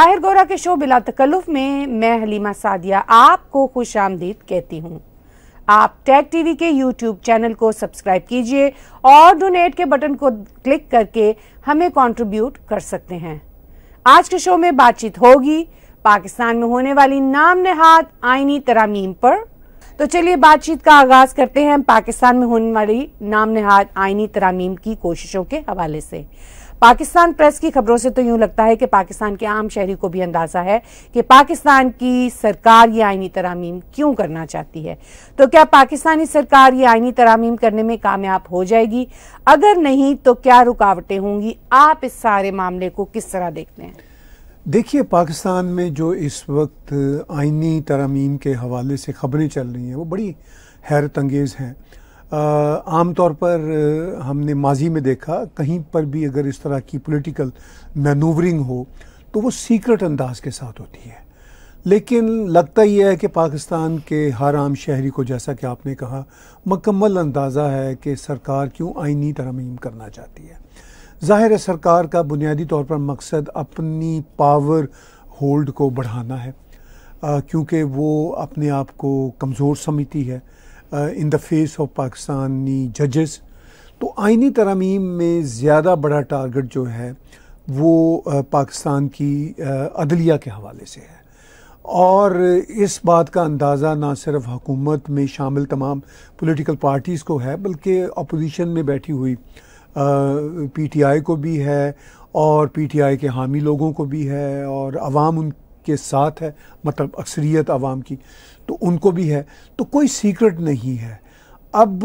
ताहिर गोरा के शो बिला तकल्लुफ में मैं हलीमा सादिया आपको खुश आमदीद कहती हूँ आप टैग टीवी के यूट्यूब चैनल को सब्सक्राइब कीजिए और डोनेट के बटन को क्लिक करके हमें कंट्रीब्यूट कर सकते हैं आज के शो में बातचीत होगी पाकिस्तान में होने वाली नाम नहाद आईनी तरामीम पर तो चलिए बातचीत का आगाज करते हैं पाकिस्तान में होने वाली नाम नहाद आईनी तरामीम की कोशिशों के हवाले से पाकिस्तान प्रेस की खबरों से तो यूं लगता है कि पाकिस्तान के आम शहरी को भी अंदाजा है कि पाकिस्तान की सरकार ये आईनी तरामीम क्यों करना चाहती है तो क्या पाकिस्तानी सरकार ये आईनी तरामीम करने में कामयाब हो जाएगी अगर नहीं तो क्या रुकावटें होंगी आप इस सारे मामले को किस तरह देखते हैं देखिए पाकिस्तान में जो इस वक्त आइनी तरामीम के हवाले से खबरें चल रही हैं वो बड़ी हैरत अंगेज़ हैं आमतौर पर हमने माजी में देखा कहीं पर भी अगर इस तरह की पॉलिटिकल मैनूवरिंग हो तो वो सीक्रेट अंदाज के साथ होती है लेकिन लगता यह है कि पाकिस्तान के हर आम शहरी को जैसा कि आपने कहा मकम्मल अंदाज़ा है कि सरकार क्यों आइनी तरमीम करना चाहती है ज़ाहिर है सरकार का बुनियादी तौर पर मकसद अपनी पावर होल्ड को बढ़ाना है क्योंकि वो अपने आप को कमज़ोर समझती है in the face of Pakistani जजेस तो आइनी तरमीम में ज़्यादा बड़ा टारगेट जो है वो uh, पाकिस्तान की uh, अदलिया के हवाले से है और इस बात का अंदाज़ा ना सिर्फ हुकूमत में शामिल तमाम पॉलिटिकल पार्टीज़ को है बल्कि अपोजिशन में बैठी हुई पीटीआई uh, को भी है और पीटीआई के हामी लोगों को भी है और आवाम उनके साथ है मतलब अक्सरियत आवाम की तो उनको भी है तो कोई सीक्रेट नहीं है अब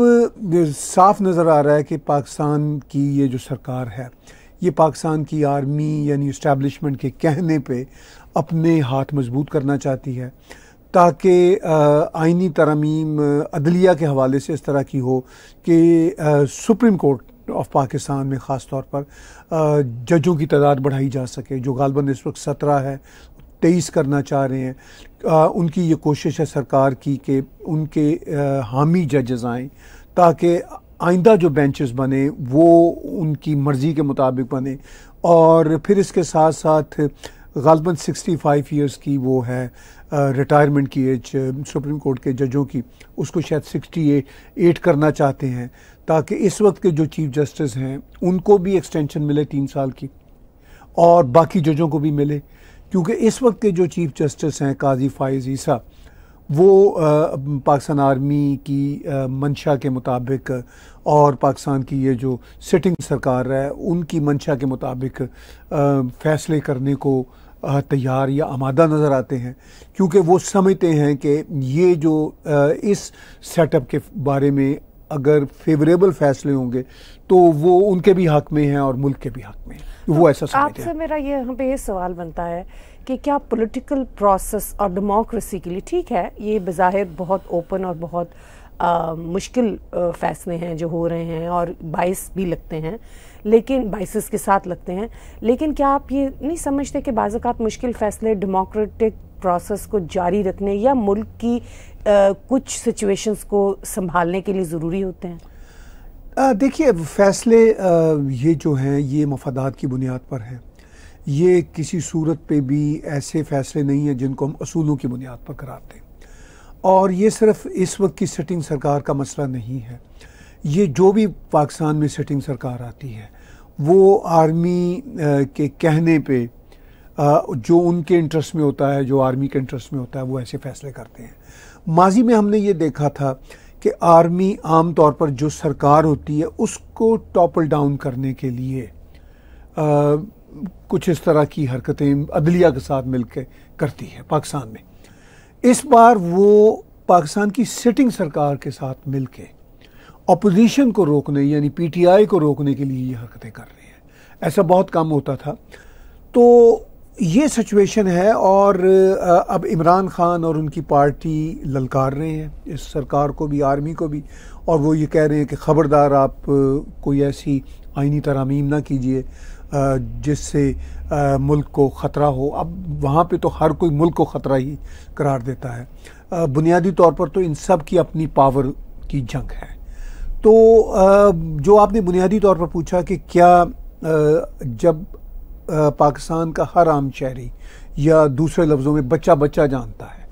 साफ नज़र आ रहा है कि पाकिस्तान की ये जो सरकार है ये पाकिस्तान की आर्मी यानी इस्टेबलिशमेंट के कहने पे अपने हाथ मजबूत करना चाहती है ताकि आइनी तरमीम अदलिया के हवाले से इस तरह की हो कि सुप्रीम कोर्ट ऑफ पाकिस्तान में ख़ास तौर पर जजों की तादाद बढ़ाई जा सके जो गालबन इस वक्त सत्रह है तेईस करना चाह रहे हैं आ, उनकी ये कोशिश है सरकार की कि उनके आ, हामी जजेस आएँ ताकि आइंदा जो बेंचेस बने वो उनकी मर्ज़ी के मुताबिक बने और फिर इसके साथ साथ सिक्सटी 65 ईयर्स की वो है रिटायरमेंट की एज सुप्रीम कोर्ट के जजों की उसको शायद 68 एट करना चाहते हैं ताकि इस वक्त के जो चीफ जस्टिस हैं उनको भी एक्सटेंशन मिले तीन साल की और बाकी जजों को भी मिले क्योंकि इस वक्त के जो चीफ जस्टिस हैं काजी फाइज ईसा वो पाकिस्तान आर्मी की मंशा के मुताबिक और पाकिस्तान की ये जो सिटिंग सरकार है उनकी मंशा के मुताबिक फैसले करने को तैयार या आमादा नज़र आते हैं क्योंकि वो समझते हैं कि ये जो इस सेटअप के बारे में अगर फेवरेबल फैसले होंगे तो वो उनके भी हक में हैं और मुल्क के भी हक में हैं वो तो ऐसा आपसे मेरा ये यहाँ पे ये सवाल बनता है कि क्या पॉलिटिकल प्रोसेस और डेमोक्रेसी के लिए ठीक है ये बज़ाहिर बहुत ओपन और बहुत आ, मुश्किल फैसले हैं जो हो रहे हैं और बाइस भी लगते हैं लेकिन बाइसिस के साथ लगते हैं लेकिन क्या आप ये नहीं समझते कि बाज़ात मुश्किल फ़ैसले डेमोक्रेटिक प्रोसेस को जारी रखने या मुल्क की आ, कुछ सिचुएशंस को संभालने के लिए ज़रूरी होते हैं देखिए फैसले ये जो हैं ये मफादात की बुनियाद पर हैं ये किसी सूरत पे भी ऐसे फैसले नहीं हैं जिनको हम असूलों की बुनियाद पर कराते हैं और ये सिर्फ इस वक्त की सिटिंग सरकार का मसला नहीं है ये जो भी पाकिस्तान में सिटिंग सरकार आती है वो आर्मी के कहने पे जो उनके इंटरेस्ट में होता है जो आर्मी के इंटरेस्ट में होता है वो ऐसे फैसले करते हैं माजी में हमने ये देखा था कि आर्मी आम तौर पर जो सरकार होती है उसको टॉपल डाउन करने के लिए आ, कुछ इस तरह की हरकतें अदलिया के साथ मिलकर करती है पाकिस्तान में इस बार वो पाकिस्तान की सिटिंग सरकार के साथ मिलकर अपोजिशन को रोकने यानी पीटीआई को रोकने के लिए ये हरकतें कर रहे हैं ऐसा बहुत कम होता था तो ये सिचुएशन है और अब इमरान खान और उनकी पार्टी ललकार रहे हैं इस सरकार को भी आर्मी को भी और वो ये कह रहे हैं कि ख़बरदार आप कोई ऐसी आइनी तरामीम ना कीजिए जिससे मुल्क को ख़तरा हो अब वहाँ पे तो हर कोई मुल्क को ख़तरा ही करार देता है बुनियादी तौर पर तो इन सब की अपनी पावर की जंग है तो जो आपने बुनियादी तौर पर पूछा कि क्या जब पाकिस्तान का हर आम शहरी या दूसरे लफ्ज़ों में बच्चा बच्चा जानता है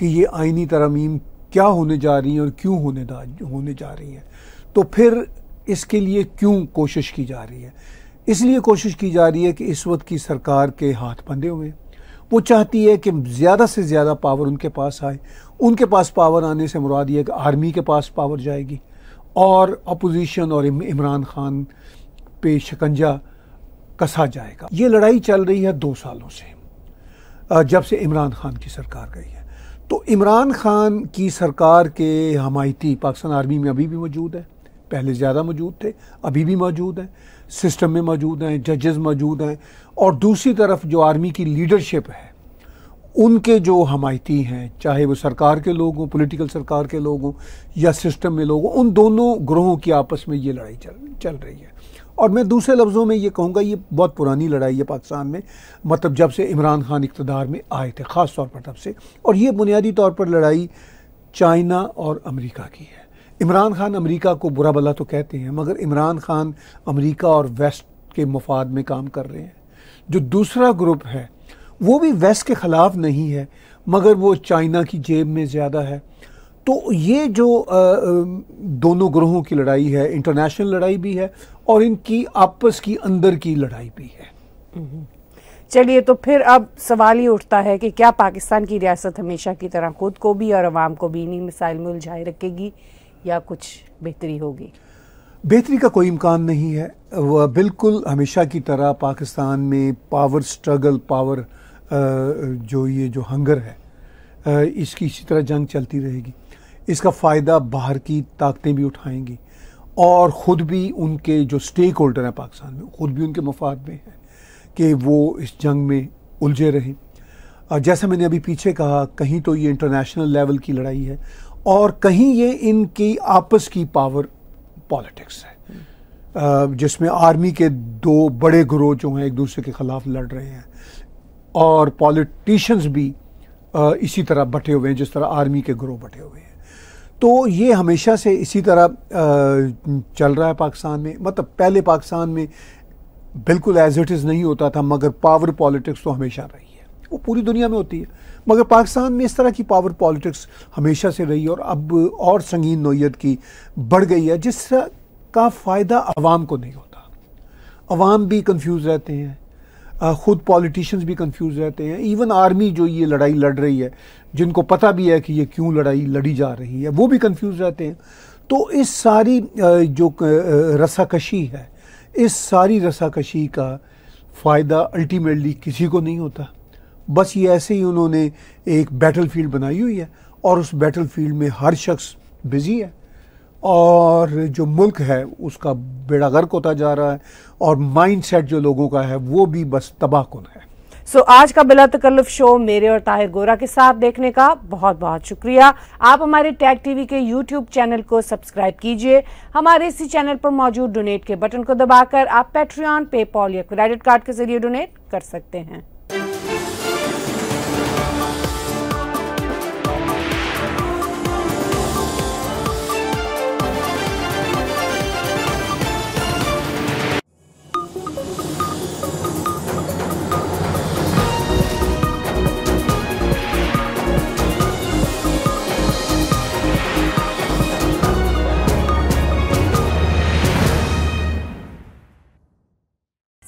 कि ये आइनी तरमीम क्या होने जा रही हैं और क्यों होने होने जा रही हैं तो फिर इसके लिए क्यों कोशिश की जा रही है इसलिए कोशिश की जा रही है कि इस वक्त की सरकार के हाथ बंधे हुए हैं वो चाहती है कि ज़्यादा से ज़्यादा पावर उनके पास आए उनके पास पावर आने से मुराद ये कि आर्मी के पास पावर जाएगी और अपोजिशन और इमरान खान पे शिकंजा कसा जाएगा ये लड़ाई चल रही है दो सालों से जब से इमरान खान की सरकार गई है तो इमरान खान की सरकार के हमायती पाकिस्तान आर्मी में अभी भी मौजूद है पहले ज़्यादा मौजूद थे अभी भी मौजूद हैं सिस्टम में मौजूद हैं जजेस मौजूद हैं और दूसरी तरफ जो आर्मी की लीडरशिप है उनके जो हमायती हैं चाहे वो सरकार के लोग हों पॉलिटिकल सरकार के लोग हों या सिस्टम में लोग हों उन दोनों ग्रोहों की आपस में ये लड़ाई चल चल रही है और मैं दूसरे लफ्ज़ों में ये कहूँगा ये बहुत पुरानी लड़ाई है पाकिस्तान में मतलब जब से इमरान खान इकतदार में आए थे ख़ास तौर पर तब से और ये बुनियादी तौर पर लड़ाई चाइना और अमरीका की है इमरान खान अमरीका को बुरा भला तो कहते हैं मगर इमरान खान अमरीका और वेस्ट के मफाद में काम कर रहे हैं जो दूसरा ग्रुप है वो भी वेस्ट के ख़िलाफ़ नहीं है मगर वो चाइना की जेब में ज़्यादा है तो ये जो दोनों ग्रोहों की लड़ाई है इंटरनेशनल लड़ाई भी है और इनकी आपस की अंदर की लड़ाई भी है हम्म। चलिए तो फिर अब सवाल ये उठता है कि क्या पाकिस्तान की रियासत हमेशा की तरह खुद को भी और आवाम को भी इन्हीं मिसाइल में उलझाए रखेगी या कुछ बेहतरी होगी बेहतरी का कोई इम्कान नहीं है वह बिल्कुल हमेशा की तरह पाकिस्तान में पावर स्ट्रगल पावर जो ये जो हंगर है इसकी इसी तरह जंग चलती रहेगी इसका फ़ायदा बाहर की ताकतें भी उठाएंगी और ख़ुद भी उनके जो स्टेक होल्डर हैं पाकिस्तान में ख़ुद भी उनके मफाद में हैं कि वो इस जंग में उलझे रहें जैसा मैंने अभी पीछे कहा कहीं तो ये इंटरनेशनल लेवल की लड़ाई है और कहीं ये इनकी आपस की पावर पॉलिटिक्स है जिसमें आर्मी के दो बड़े ग्रोह जो हैं एक दूसरे के ख़िलाफ़ लड़ रहे हैं और पॉलिटिशियंस भी इसी तरह बटे हुए हैं जिस तरह आर्मी के ग्रोह बटे हुए हैं तो ये हमेशा से इसी तरह चल रहा है पाकिस्तान में मतलब पहले पाकिस्तान में बिल्कुल एज इट इज़ नहीं होता था मगर पावर पॉलिटिक्स तो हमेशा रही है वो पूरी दुनिया में होती है मगर पाकिस्तान में इस तरह की पावर पॉलिटिक्स हमेशा से रही और अब और संगीन नोयत की बढ़ गई है जिसका फ़ायदा आवाम को नहीं होता आवाम भी कन्फ्यूज़ रहते हैं ख़ुद पॉलिटिशियंस भी कंफ्यूज रहते हैं इवन आर्मी जो ये लड़ाई लड़ रही है जिनको पता भी है कि ये क्यों लड़ाई लड़ी जा रही है वो भी कंफ्यूज रहते हैं तो इस सारी जो रसाकशी है इस सारी रसाकशी का फ़ायदा अल्टीमेटली किसी को नहीं होता बस ये ऐसे ही उन्होंने एक बैटल फील्ड बनाई हुई है और उस बैटल फील्ड में हर शख्स बिज़ी है और जो मुल्क है उसका बेड़ा गर्क होता जा रहा है और माइंडसेट जो लोगों का है वो भी बस तबाह कन है सो so, आज का बिला तकल्लफ शो मेरे और ताहिर गोरा के साथ देखने का बहुत बहुत शुक्रिया आप हमारे टैग टीवी के यूट्यूब चैनल को सब्सक्राइब कीजिए हमारे इसी चैनल पर मौजूद डोनेट के बटन को दबाकर आप पेट्रियन पेपॉल या क्रेडिट कार्ड के जरिए डोनेट कर सकते हैं